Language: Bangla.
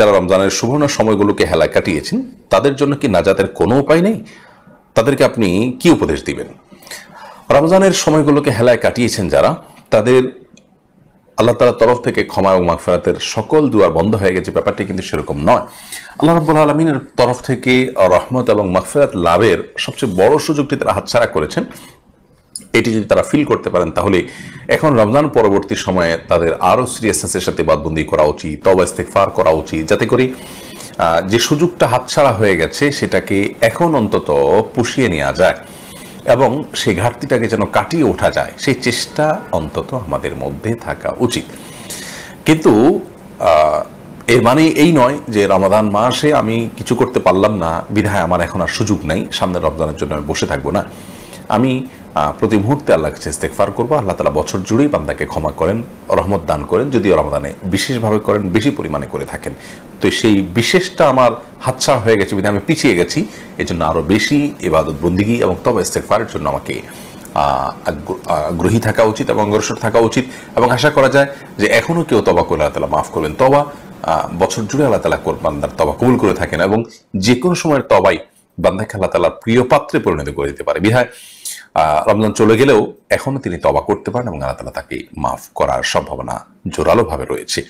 যারা রমজানের সুবর্ণ সময়গুলোকে হেলায় কাটিয়েছেন তাদের জন্য কি নাজাতের কোনো উপায় নেই তাদেরকে আপনি কি উপদেশ দিবেন রমজানের সময়গুলোকে হেলায় কাটিয়েছেন যারা তাদের আল্লাহ তালার তরফ থেকে ক্ষমা এবং মাফেরাতের সকল দুয়ার বন্ধ হয়ে গেছে ব্যাপারটি কিন্তু সেরকম নয় আল্লাহ রব্বুল আলমিনের তরফ থেকে রহমত এবং মাফেরাত লাভের সবচেয়ে বড় সুযোগটি তারা হাতছাড়া করেছেন এটি যদি তারা ফিল করতে পারেন তাহলে এখন রমজান পরবর্তী সময়ে তাদের আরও সিরিয়াসনেসের সাথে বাদবন্দি করা উচিত তবা ইস্তেকফার করা উচিত যাতে করে যে সুযোগটা হাতছাড়া হয়ে গেছে সেটাকে এখন অন্তত পুষিয়ে নেওয়া যায় এবং সেই ঘাটতিটাকে যেন কাটিয়ে ওঠা যায় সেই চেষ্টা অন্তত আমাদের মধ্যে থাকা উচিত কিন্তু এর মানে এই নয় যে রমাদান মাসে আমি কিছু করতে পারলাম না বিধায় আমার এখন আর সুযোগ নাই সামনে রমজানের জন্য আমি বসে থাকবো না আমি প্রতি মুহূর্তে আল্লাহ কাছে ইস্তেকফার করবো আল্লাহ তালা বছর জুড়েই বান্দাকে ক্ষমা করেন রহমত দান করেন যদিও রমাদানে বিশেষভাবে করেন বেশি পরিমাণে করে থাকেন তো সেই বিশেষটা আমার হাতছাড়া হয়ে গেছে বিধি আমি পিছিয়ে গেছি এজন্য আরও বেশি এবাদত বন্দিগি এবং তবে ইস্তেকফারের জন্য আমাকে আগ্রহী থাকা উচিত এবং অগ্রসর থাকা উচিত এবং আশা করা যায় যে এখনও কেউ তবা করে আল্লাহ তালা মাফ করলেন তবা বছর জুড়ে আল্লাহ তালা বান্দার তবা কবুল করে থাকেন এবং যে কোনো সময়ের তবাই বান্দাকে আল্লাহ তালা প্রিয় পাত্রে পরিণত করে দিতে পারে বিধায় রমজান চলে গেলেও এখনও তিনি তবা করতে পারেন এবং আল্লাহ তালা তাকে মাফ করার সম্ভাবনা জোরালোভাবে রয়েছে